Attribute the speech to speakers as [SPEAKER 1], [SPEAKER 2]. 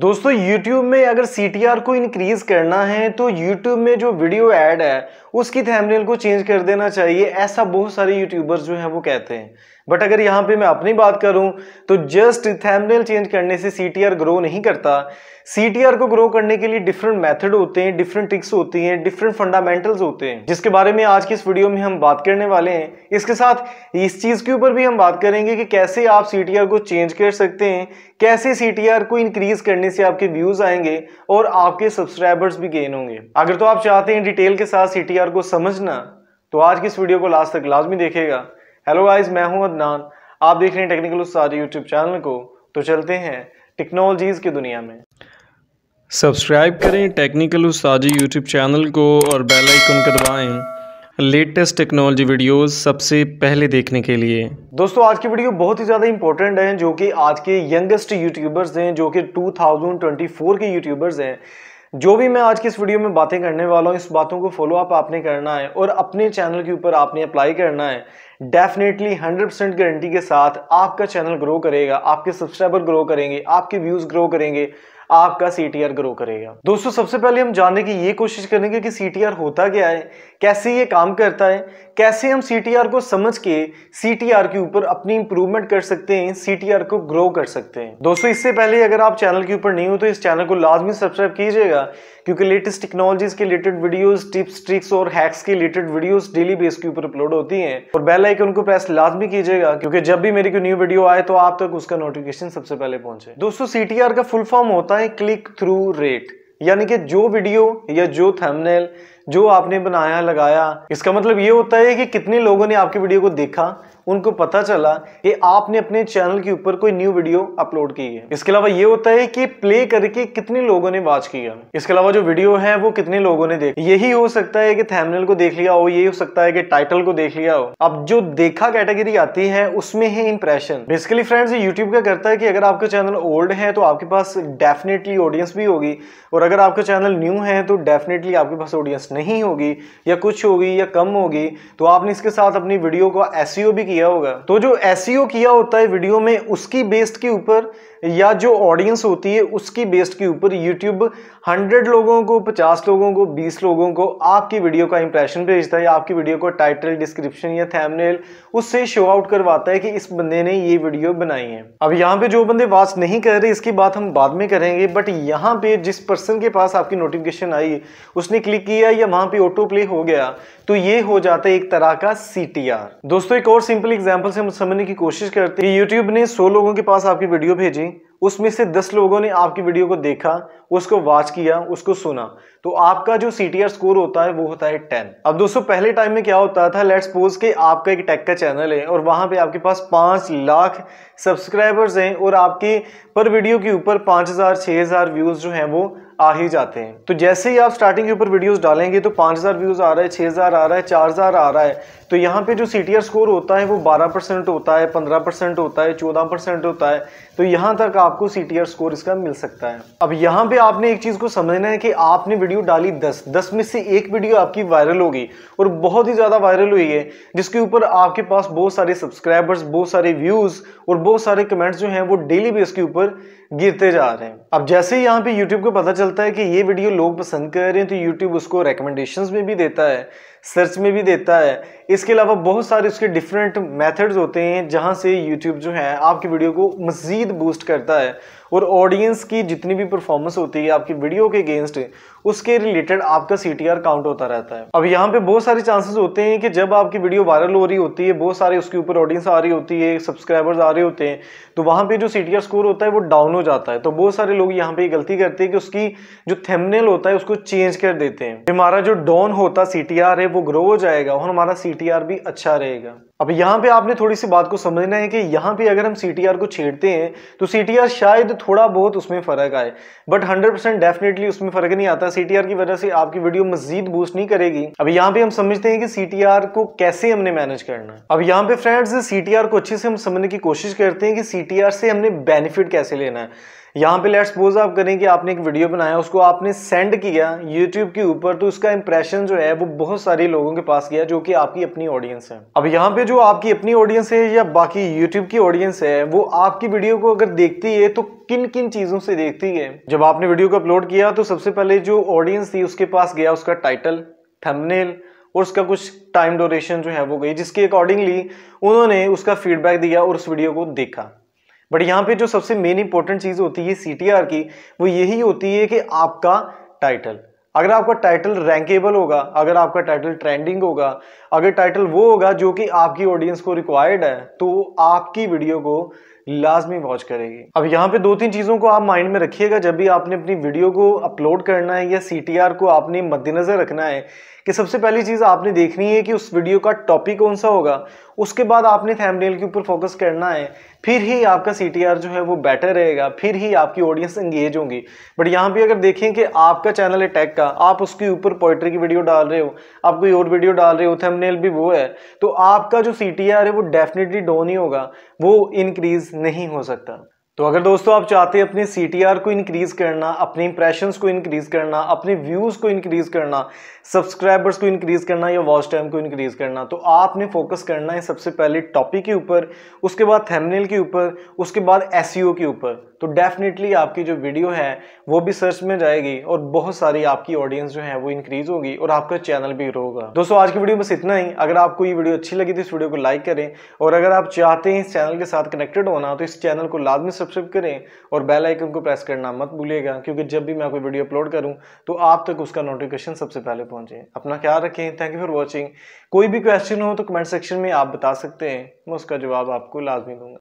[SPEAKER 1] दोस्तों YouTube में अगर CTR को इंक्रीज करना है तो YouTube में जो वीडियो ऐड है उसकी थैमनेल को चेंज कर देना चाहिए ऐसा बहुत सारे यूट्यूबर्स जो हैं वो कहते हैं बट अगर यहाँ पे मैं अपनी बात करूँ तो जस्ट थैमनेल चेंज करने से सी ग्रो नहीं करता सी को ग्रो करने के लिए डिफरेंट मेथड होते हैं डिफरेंट ट्रिक्स होती हैं डिफरेंट फंडामेंटल्स होते हैं जिसके बारे में आज की इस वीडियो में हम बात करने वाले हैं इसके साथ इस चीज़ के ऊपर भी हम बात करेंगे कि कैसे आप सी को चेंज कर सकते हैं कैसे सी को इंक्रीज करने से आपके व्यूज़ आएंगे और आपके सब्सक्राइबर्स भी गेन होंगे अगर तो आप चाहते हैं डिटेल के साथ सी को समझना तो आज की इस वीडियो को लास्ट तक लाजमी देखेगा हेलो गाइस मैं हूं अदनान आप देख रहे हैं टेक्निकल उस्ताद यूट्यूब चैनल को तो चलते हैं टेक्नोलॉजीज़ की दुनिया में सब्सक्राइब करें टेक्निकल उस्ताद यूट्यूब चैनल को और बेल आइकन को दबाएं लेटेस्ट टेक्नोलॉजी वीडियोस सबसे पहले देखने के लिए दोस्तों आज की वीडियो बहुत ही ज़्यादा इंपॉर्टेंट है जो कि आज के यंगेस्ट यूट्यूबर्स हैं जो कि 2024 के यूट्यूबर्स हैं जो भी मैं आज की इस वीडियो में बातें करने वाला हूँ इस बातों को फॉलो अप आपने करना है और अपने चैनल के ऊपर आपने अप्लाई करना है डेफिनेटली 100% गारंटी के साथ आपका चैनल ग्रो करेगा आपके सब्सक्राइबर ग्रो करेंगे आपके व्यूज़ ग्रो करेंगे आपका सी ग्रो करेगा दोस्तों सबसे पहले हम जानने की ये कोशिश करेंगे कि सी होता क्या है कैसे ये काम करता है कैसे हम सी को समझ के सी के ऊपर अपनी इंप्रूवमेंट कर सकते हैं सी को ग्रो कर सकते हैं दोस्तों इससे पहले अगर आप चैनल के ऊपर नहीं हो तो इस चैनल को लाजमी सब्सक्राइब कीजिएगा क्योंकि लेटेस्ट टेक्नोलॉजीज के रिलेटेड वीडियोस टिप्स ट्रिक्स और हैक्स के रिलेटेड वीडियोस डेली बेस के ऊपर अपलोड होती हैं और बेल आइकन को प्रेस लाजमी कीजिएगा क्योंकि जब भी मेरी कोई न्यू वीडियो आए तो आप तक उसका नोटिफिकेशन सबसे पहले पहुंचे दोस्तों सी का फुल फॉर्म होता है है क्लिक थ्रू रेट यानी कि जो वीडियो या जो थंबनेल जो आपने बनाया लगाया इसका मतलब ये होता है कि कितने लोगों ने आपकी वीडियो को देखा उनको पता चला कि आपने अपने चैनल के ऊपर कोई न्यू वीडियो अपलोड की है इसके अलावा ये होता है कि प्ले करके कितने लोगों ने वॉच किया इसके अलावा जो वीडियो है वो कितने लोगों ने देख यही हो सकता है कि थैमनल को देख लिया हो ये हो सकता है कि टाइटल को देख लिया हो अब जो देखा कैटेगरी आती है उसमें है इंप्रेशन बेसिकली फ्रेंड्स यूट्यूब का करता है कि अगर आपका चैनल ओल्ड है तो आपके पास डेफिनेटली ऑडियंस भी होगी और अगर आपका चैनल न्यू है तो डेफिनेटली आपके पास ऑडियंस नहीं होगी या कुछ होगी या कम होगी तो आपने इसके साथ अपनी वीडियो को एस e भी किया किया होगा तो जो एस e किया होता है वीडियो में उसकी बेस्ड के ऊपर या जो ऑडियंस होती है उसकी बेस्ड के ऊपर यूट्यूब हंड्रेड लोगों को पचास लोगों को बीस लोगों को आपकी वीडियो का इंप्रेशन भेजता है आपकी वीडियो को टाइटल डिस्क्रिप्शन या थैमनेल उससे शो आउट करवाता है कि इस बंदे ने ये वीडियो बनाई है अब यहाँ पे जो बंदे वॉच नहीं कर रहे इसकी बात हम बाद में करेंगे बट यहाँ पे जिस पर्सन के पास आपकी नोटिफिकेशन आई उसने क्लिक किया या वहाँ पे ऑटो प्ले हो गया तो ये हो जाता है एक तरह का सी दोस्तों एक और सिंपल एग्जाम्पल से हम समझने की कोशिश करते हैं यूट्यूब ने सौ लोगों के पास आपकी वीडियो भेजी me उसमें से दस लोगों ने आपकी वीडियो को देखा उसको वॉच किया उसको सुना तो आपका जो सी स्कोर होता है वो होता है टेन अब दोस्तों पहले टाइम में क्या होता था लेट्स सपोज कि आपका एक टेक का चैनल है और वहाँ पे आपके पास पाँच लाख सब्सक्राइबर्स हैं और आपके पर वीडियो के ऊपर पाँच हज़ार छः हज़ार व्यूज़ जो हैं वो आ ही जाते हैं तो जैसे ही आप स्टार्टिंग के ऊपर वीडियोस डालेंगे तो 5000 व्यूज़ आ रहा है 6000 आ रहा है 4000 आ रहा है तो यहाँ पे जो सी स्कोर होता है वो 12 परसेंट होता है 15 परसेंट होता है 14 परसेंट होता है तो यहाँ तक आप आपको सी स्कोर इसका मिल सकता है अब यहाँ पे आपने एक चीज को समझना है कि आपने वीडियो डाली दस दस में से एक वीडियो आपकी वायरल होगी और बहुत ही ज्यादा वायरल हुई है जिसके ऊपर आपके पास बहुत सारे सब्सक्राइबर्स बहुत सारे व्यूज और बहुत सारे कमेंट्स जो हैं वो डेली बेस के ऊपर गिरते जा रहे हैं अब जैसे ही यहाँ पे YouTube को पता चलता है कि ये वीडियो लोग पसंद कर रहे हैं तो YouTube उसको रिकमेंडेशन में भी देता है सर्च में भी देता है इसके अलावा बहुत सारे उसके डिफरेंट मेथड्स होते हैं जहाँ से YouTube जो है आपकी वीडियो को मज़ीद बूस्ट करता है और ऑडियंस की जितनी भी परफॉर्मेंस होती है आपकी वीडियो के अगेंस्ट उसके रिलेटेड आपका सी काउंट होता रहता है अब यहाँ पे बहुत सारे चांसेस होते हैं कि जब आपकी वीडियो वायरल हो रही होती है बहुत सारे उसके ऊपर ऑडियंस आ रही होती है सब्सक्राइबर्स आ रहे होते हैं तो वहाँ पे जो सी स्कोर होता है वो डाउन हो जाता है तो बहुत सारे लोग यहाँ पे गलती करते हैं कि उसकी जो थेमनेल होता है उसको चेंज कर देते हैं हमारा जो डाउन होता सी है वो ग्रो हो जाएगा और हमारा सी भी अच्छा रहेगा अब यहाँ पे आपने थोड़ी सी बात को समझना है कि यहाँ पे अगर हम सी को छेड़ते हैं तो सी शायद थोड़ा बहुत उसमें फ़र्क आए बट 100 परसेंट डेफिनेटली उसमें फ़र्क नहीं आता सी की वजह से आपकी वीडियो मजीद बूस्ट नहीं करेगी अब यहाँ पे हम समझते हैं कि सी को कैसे हमने मैनेज करना है अब यहाँ पे फ्रेंड्स सी को अच्छे से हम समझने की कोशिश करते हैं कि सी से हमने बेनिफिट कैसे लेना है यहाँ पे लेट्स सपोज आप करें कि आपने एक वीडियो बनाया उसको आपने सेंड किया यूट्यूब के ऊपर तो उसका इंप्रेशन जो है वो बहुत सारे लोगों के पास गया जो कि आपकी अपनी ऑडियंस है अब यहाँ पे जो आपकी अपनी ऑडियंस है या बाकी यूट्यूब की ऑडियंस है वो आपकी वीडियो को अगर देखती है तो किन किन चीज़ों से देखती है जब आपने वीडियो को अपलोड किया तो सबसे पहले जो ऑडियंस थी उसके पास गया उसका टाइटल थमनेल और उसका कुछ टाइम डोरेशन जो है वो गई जिसके अकॉर्डिंगली उन्होंने उसका फीडबैक दिया और उस वीडियो को देखा बट यहाँ पे जो सबसे मेन इंपॉर्टेंट चीज़ होती है सी की वो यही होती है कि आपका टाइटल अगर आपका टाइटल रैंकेबल होगा अगर आपका टाइटल ट्रेंडिंग होगा अगर टाइटल वो होगा जो कि आपकी ऑडियंस को रिक्वायर्ड है तो आपकी वीडियो को लाजमी वॉच करेगी अब यहाँ पे दो तीन चीज़ों को आप माइंड में रखिएगा जब भी आपने अपनी वीडियो को अपलोड करना है या सी को आपने मद्देनज़र रखना है कि सबसे पहली चीज़ आपने देखनी है कि उस वीडियो का टॉपिक कौन सा होगा उसके बाद आपने थैमनेल के ऊपर फोकस करना है फिर ही आपका सी जो है वो बेटर रहेगा फिर ही आपकी ऑडियंस एंगेज होगी बट यहाँ भी अगर देखें कि आपका चैनल है टैग का आप उसके ऊपर पोइट्री की वीडियो डाल रहे हो आप कोई और वीडियो डाल रहे हो थैमनेल भी वो है तो आपका जो सी है वो डेफिनेटली डाउन ही होगा वो इंक्रीज़ नहीं हो सकता तो अगर दोस्तों आप चाहते हैं अपने सी को इंक्रीज़ करना अपने इंप्रेशंस को इंक्रीज़ करना अपने व्यूज़ को इंक्रीज़ करना सब्सक्राइबर्स को इंक्रीज़ करना या वॉच टाइम को इंक्रीज़ करना तो आपने फोकस करना है सबसे पहले टॉपिक के ऊपर उसके बाद थेमनेल के ऊपर उसके बाद एस e के ऊपर तो डेफिनेटली आपकी जो वीडियो है वो भी सर्च में जाएगी और बहुत सारी आपकी ऑडियंस जो है वो इंक्रीज होगी और आपका चैनल भी ग्रो होगा दोस्तों आज की वीडियो बस इतना ही अगर आपको ये वीडियो अच्छी लगी तो इस वीडियो को लाइक करें और अगर आप चाहते हैं इस चैनल के साथ कनेक्टेड होना तो इस चैनल को लाजमी सब्सक्राइब करें और बेल आइकन को प्रेस करना मत भूलिएगा क्योंकि जब भी मैं कोई वीडियो अपलोड करूँ तो आप तक उसका नोटिफिकेशन सबसे पहले पहुंचे अपना ख्याल रखें थैंक यू फॉर वॉचिंग कोई भी क्वेश्चन हो तो कमेंट सेक्शन में आप बता सकते हैं मैं उसका जवाब आपको लाजमी दूंगा